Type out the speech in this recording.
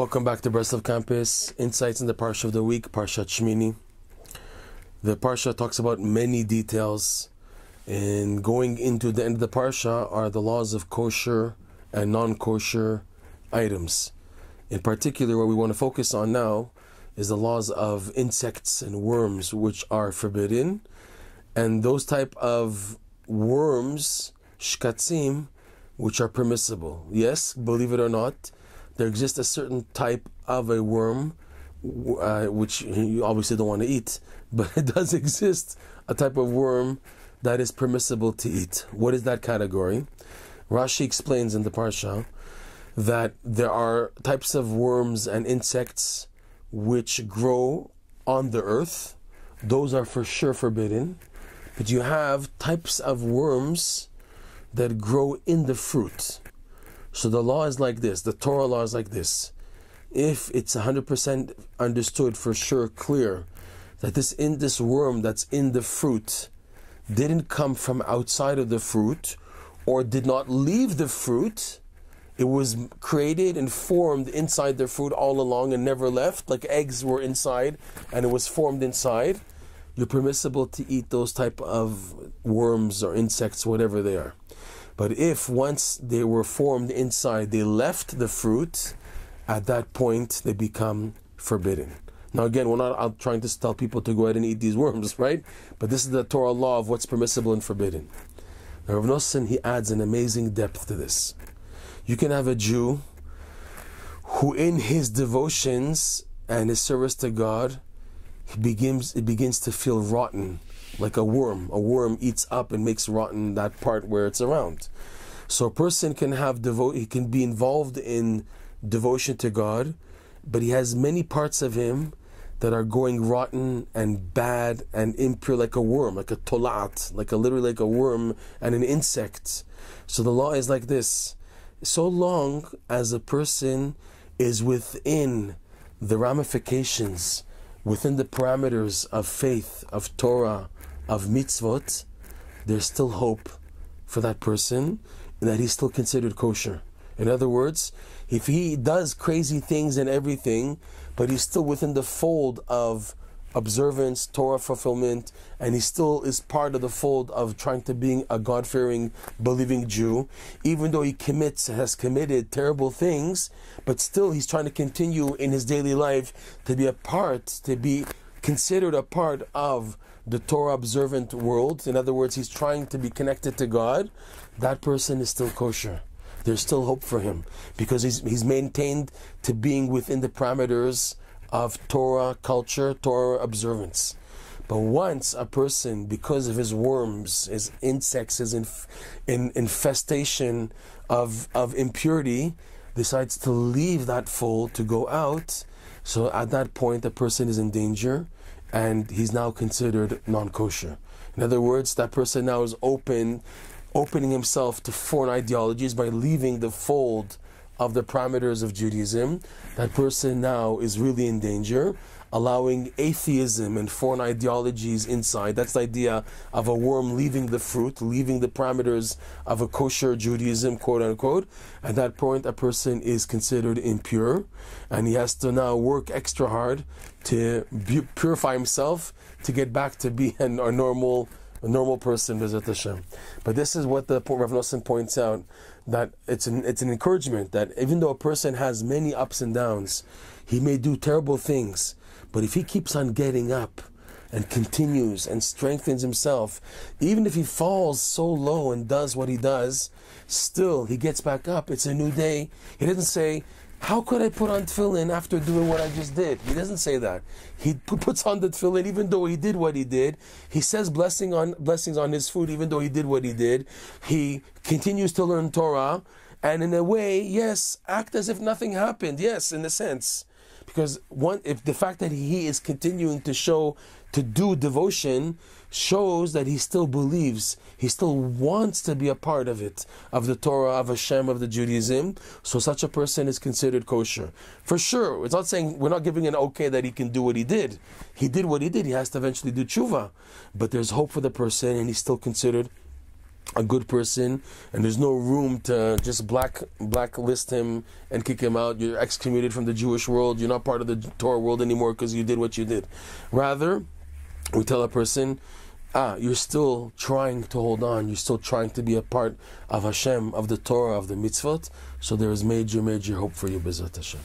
Welcome back to of Campus. Insights in the Parsha of the Week, Parsha Shmini. The Parsha talks about many details, and going into the end of the Parsha are the laws of kosher and non kosher items. In particular, what we want to focus on now is the laws of insects and worms, which are forbidden, and those type of worms, shkatzim, which are permissible. Yes, believe it or not there exists a certain type of a worm uh, which you obviously don't want to eat, but it does exist a type of worm that is permissible to eat. What is that category? Rashi explains in the parsha that there are types of worms and insects which grow on the earth. Those are for sure forbidden, but you have types of worms that grow in the fruit. So the law is like this, the Torah law is like this. If it's 100% understood for sure, clear, that this in this worm that's in the fruit didn't come from outside of the fruit or did not leave the fruit, it was created and formed inside the fruit all along and never left, like eggs were inside and it was formed inside. You're permissible to eat those type of worms or insects, whatever they are. But if once they were formed inside, they left the fruit, at that point they become forbidden. Now, again, we're not out trying to tell people to go ahead and eat these worms, right? But this is the Torah law of what's permissible and forbidden. Now, Rav Nosson, he adds an amazing depth to this. You can have a Jew who, in his devotions and his service to God, he begins, it begins to feel rotten like a worm. A worm eats up and makes rotten that part where it's around. So a person can have devo- he can be involved in devotion to God, but he has many parts of him that are going rotten and bad and impure like a worm, like a tolat, like a literally like a worm and an insect. So the law is like this. So long as a person is within the ramifications within the parameters of faith, of Torah, of mitzvot, there's still hope for that person that he's still considered kosher. In other words, if he does crazy things and everything, but he's still within the fold of observance, Torah fulfillment, and he still is part of the fold of trying to being a God fearing, believing Jew, even though he commits, has committed terrible things, but still he's trying to continue in his daily life to be a part, to be considered a part of the Torah observant world. In other words, he's trying to be connected to God. That person is still kosher there's still hope for him because he's, he's maintained to being within the parameters of Torah culture, Torah observance. But once a person, because of his worms, his insects, his inf- in infestation of, of impurity, decides to leave that fold to go out, so at that point the person is in danger and he's now considered non kosher. In other words, that person now is open, opening himself to foreign ideologies by leaving the fold of the parameters of Judaism, that person now is really in danger. Allowing atheism and foreign ideologies inside. That's the idea of a worm leaving the fruit, leaving the parameters of a kosher Judaism, quote unquote. At that point, a person is considered impure and he has to now work extra hard to purify himself to get back to be a normal a normal person visit Hashem. But this is what the Rav Nosson points out that it's an it's an encouragement that even though a person has many ups and downs, he may do terrible things, but if he keeps on getting up and continues and strengthens himself, even if he falls so low and does what he does, still he gets back up. It's a new day. He doesn't say, how could I put on tefillin after doing what I just did? He doesn't say that. He puts on the tefillin even though he did what he did. He says blessing on blessings on his food even though he did what he did. He continues to learn Torah, and in a way, yes, act as if nothing happened. Yes, in a sense because one if the fact that he is continuing to show to do devotion shows that he still believes he still wants to be a part of it of the torah of hashem of the judaism so such a person is considered kosher for sure it's not saying we're not giving an okay that he can do what he did he did what he did he has to eventually do tshuva but there's hope for the person and he's still considered a good person and there's no room to just black blacklist him and kick him out you're excommunicated from the jewish world you're not part of the torah world anymore because you did what you did rather we tell a person ah you're still trying to hold on you're still trying to be a part of hashem of the torah of the mitzvot so there is major major hope for you bezat hashem